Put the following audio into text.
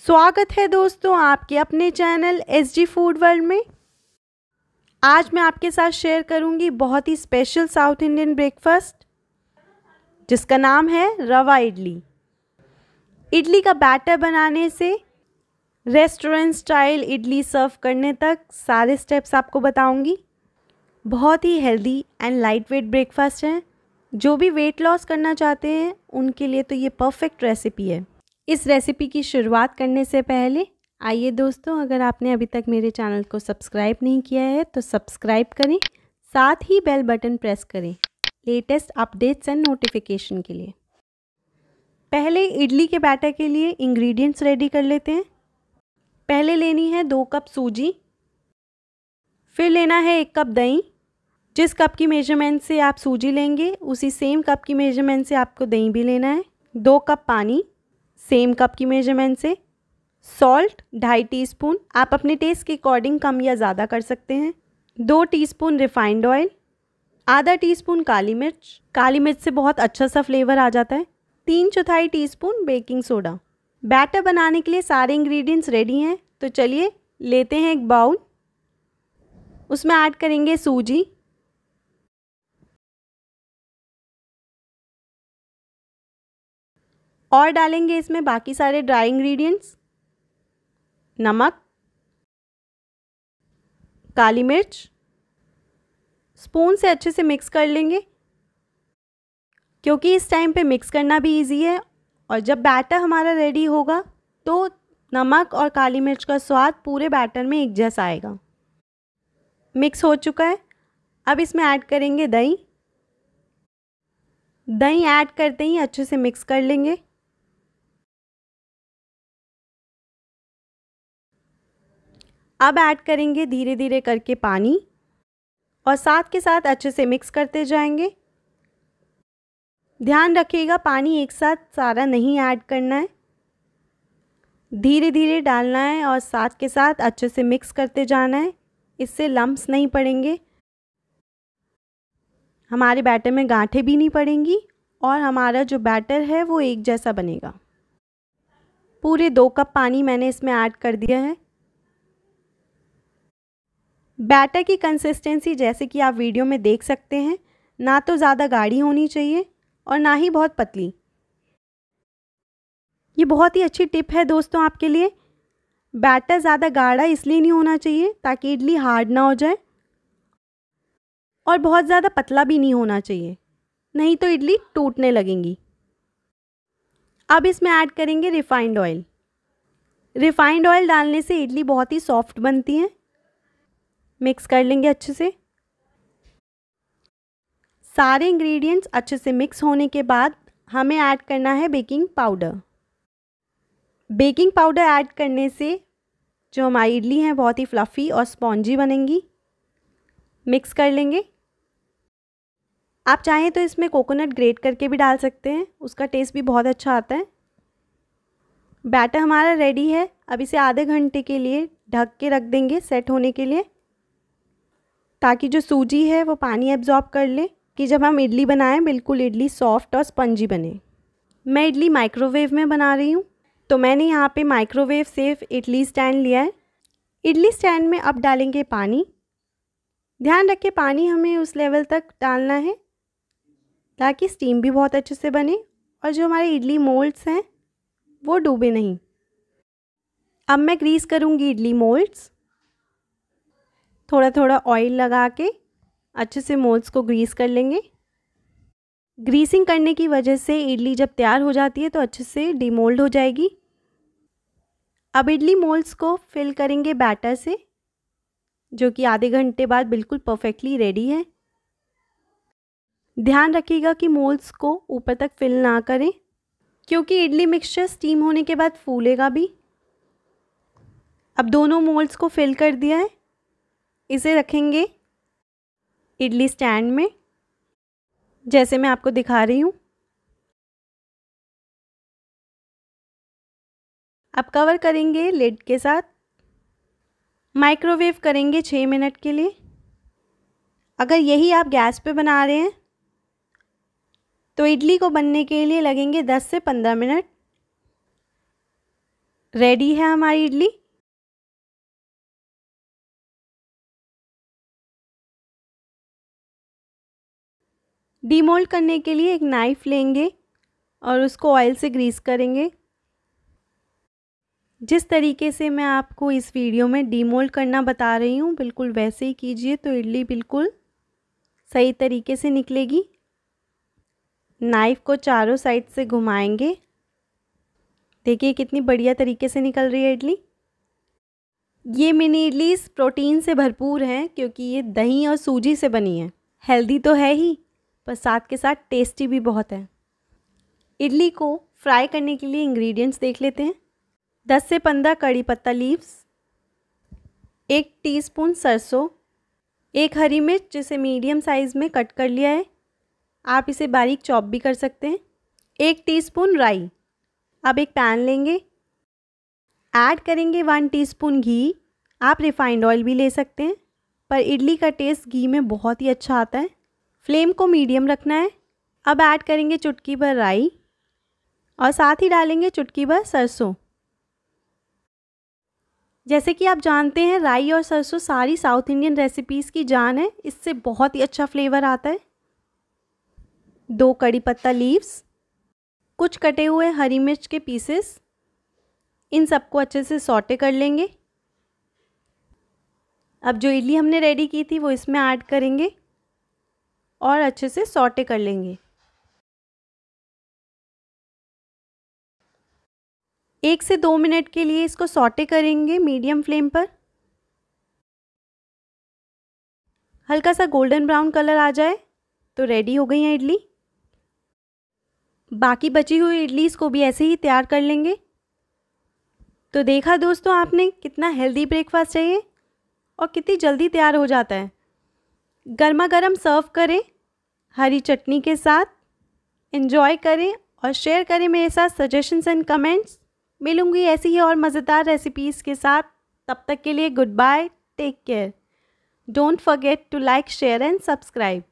स्वागत है दोस्तों आपके अपने channel S G food world में आज मैं आपके साथ शेयर करूंगी बहुत ही स्पेशल साउथ इंडियन ब्रेकफास्ट जिसका नाम है रवा इडली इडली का बैटर बनाने से रेस्टोरेंट स्टाइल इडली सर्व करने तक सारे स्टेप्स आपको बताऊंगी बहुत ही healthy and light weight breakfast है जो भी वेट लॉस करना चाहते हैं उनके लिए तो ये परफेक्ट रेसिपी है इस रेसिपी की शुरुआत करने से पहले आइए दोस्तों अगर आपने अभी तक मेरे चैनल को सब्सक्राइब नहीं किया है तो सब्सक्राइब करें साथ ही बेल बटन प्रेस करें लेटेस्ट अपडेट्स एंड नोटिफिकेशन के लिए पहले इडली के बैटर के लिए इंग्रेडिएंट्स रेडी कर लेते हैं पहले लेनी है दो कप सूजी फिर लेना है एक कप दही जिस कप की मेजरमेंट से आप सूजी लेंगे उसी सेम कप की मेजरमेंट से आपको दही भी लेना है दो कप पानी सेम कप की मेजरमेंट से सॉल्ट ढाई टीस्पून आप अपने टेस्ट के अकॉर्डिंग कम या ज़्यादा कर सकते हैं दो टीस्पून रिफाइंड ऑयल आधा टीस्पून काली मिर्च काली मिर्च से बहुत अच्छा सा फ्लेवर आ जाता है तीन चौथाई टीस्पून बेकिंग सोडा बैटर बनाने के लिए सारे इंग्रेडिएंट्स रेडी हैं तो चलिए लेते हैं एक बाउल उसमें ऐड करेंगे सूजी और डालेंगे इसमें बाकी सारे ड्राई इंग्रेडिएंट्स नमक काली मिर्च स्पून से अच्छे से मिक्स कर लेंगे क्योंकि इस टाइम पे मिक्स करना भी इजी है और जब बैटर हमारा रेडी होगा तो नमक और काली मिर्च का स्वाद पूरे बैटर में एक जैसा आएगा मिक्स हो चुका है अब इसमें ऐड करेंगे दही दही ऐड करते ही अच्छे से मिक्स कर लेंगे अब ऐड करेंगे धीरे धीरे करके पानी और साथ के साथ अच्छे से मिक्स करते जाएंगे ध्यान रखिएगा पानी एक साथ सारा नहीं ऐड करना है धीरे धीरे डालना है और साथ के साथ अच्छे से मिक्स करते जाना है इससे लम्ब्स नहीं पड़ेंगे हमारे बैटर में गांठें भी नहीं पड़ेंगी और हमारा जो बैटर है वो एक जैसा बनेगा पूरे दो कप पानी मैंने इसमें ऐड कर दिया है बैटर की कंसिस्टेंसी जैसे कि आप वीडियो में देख सकते हैं ना तो ज़्यादा गाढ़ी होनी चाहिए और ना ही बहुत पतली ये बहुत ही अच्छी टिप है दोस्तों आपके लिए बैटर ज़्यादा गाढ़ा इसलिए नहीं होना चाहिए ताकि इडली हार्ड ना हो जाए और बहुत ज़्यादा पतला भी नहीं होना चाहिए नहीं तो इडली टूटने लगेंगी अब इसमें ऐड करेंगे रिफ़ाइंड ऑयल रिफ़ाइंड ऑयल डालने से इडली बहुत ही सॉफ्ट बनती है मिक्स कर लेंगे अच्छे से सारे इंग्रेडिएंट्स अच्छे से मिक्स होने के बाद हमें ऐड करना है baking powder baking powder add करने से जो हमारी इडली हैं बहुत ही फ्लफ़ी और स्पॉन्जी बनेंगी मिक्स कर लेंगे आप चाहें तो इसमें कोकोनट ग्रेट करके भी डाल सकते हैं उसका टेस्ट भी बहुत अच्छा आता है बैटर हमारा रेडी है अब इसे आधे घंटे के लिए ढक के रख देंगे सेट होने के लिए ताकि जो सूजी है वो पानी एब्जॉर्ब कर ले कि जब हम इडली बनाएं बिल्कुल इडली सॉफ्ट और स्पंजी बने मैं इडली माइक्रोवेव में बना रही हूँ तो मैंने यहाँ पे माइक्रोवेव सेफ इडली स्टैंड लिया है इडली स्टैंड में अब डालेंगे पानी ध्यान रखे पानी हमें उस लेवल तक डालना है ताकि स्टीम भी बहुत अच्छे से बने और जो हमारे इडली मोल्ड्स हैं वो डूबे नहीं अब मैं ग्रीस करूँगी इडली मोल्ड्स थोड़ा थोड़ा ऑयल लगा के अच्छे से मोल्स को ग्रीस कर लेंगे ग्रीसिंग करने की वजह से इडली जब तैयार हो जाती है तो अच्छे से डिमोल्ड हो जाएगी अब इडली मोल्स को फिल करेंगे बैटर से जो कि आधे घंटे बाद बिल्कुल परफेक्टली रेडी है ध्यान रखिएगा कि मोल्स को ऊपर तक फिल ना करें क्योंकि इडली मिक्सचर स्टीम होने के बाद फूलेगा भी अब दोनों मोल्स को फिल कर दिया है इसे रखेंगे इडली स्टैंड में जैसे मैं आपको दिखा रही हूँ अब कवर करेंगे लेड के साथ माइक्रोवेव करेंगे छः मिनट के लिए अगर यही आप गैस पे बना रहे हैं तो इडली को बनने के लिए लगेंगे दस से पंद्रह मिनट रेडी है हमारी इडली डीमोल्ड करने के लिए एक नाइफ़ लेंगे और उसको ऑयल से ग्रीस करेंगे जिस तरीके से मैं आपको इस वीडियो में डीमोल्ड करना बता रही हूँ बिल्कुल वैसे ही कीजिए तो इडली बिल्कुल सही तरीके से निकलेगी नाइफ़ को चारों साइड से घुमाएंगे देखिए कितनी बढ़िया तरीके से निकल रही है इडली ये मिनी इडलीस प्रोटीन से भरपूर हैं क्योंकि ये दही और सूजी से बनी है हेल्दी तो है ही पर साथ के साथ टेस्टी भी बहुत है इडली को फ्राई करने के लिए इंग्रेडिएंट्स देख लेते हैं दस से पंद्रह कड़ी पत्ता लीव्स एक टीस्पून सरसों एक हरी मिर्च जिसे मीडियम साइज़ में कट कर लिया है आप इसे बारीक चॉप भी कर सकते हैं एक टीस्पून राई अब एक पैन लेंगे ऐड करेंगे वन टीस्पून घी आप रिफाइंड ऑयल भी ले सकते हैं पर इडली का टेस्ट घी में बहुत ही अच्छा आता है फ्लेम को मीडियम रखना है अब ऐड करेंगे चुटकी भर राई और साथ ही डालेंगे चुटकी भर सरसों जैसे कि आप जानते हैं राई और सरसों सारी साउथ इंडियन रेसिपीज़ की जान है इससे बहुत ही अच्छा फ्लेवर आता है दो कड़ी पत्ता लीव्स कुछ कटे हुए हरी मिर्च के पीसेस इन सबको अच्छे से सॉटे कर लेंगे अब जो इडली हमने रेडी की थी वो इसमें ऐड करेंगे और अच्छे से सॉटे कर लेंगे एक से दो मिनट के लिए इसको सॉटे करेंगे मीडियम फ्लेम पर हल्का सा गोल्डन ब्राउन कलर आ जाए तो रेडी हो गई हैं इडली बाकी बची हुई इडली इसको भी ऐसे ही तैयार कर लेंगे तो देखा दोस्तों आपने कितना हेल्दी ब्रेकफास्ट है ये और कितनी जल्दी तैयार हो जाता है गर्मा गर्म सर्व करें हरी चटनी के साथ इन्जॉय करें और शेयर करें मेरे साथ सजेशंस एंड कमेंट्स मिलूँगी ऐसी ही और मज़ेदार रेसिपीज़ के साथ तब तक के लिए goodbye take care don't forget to like share and subscribe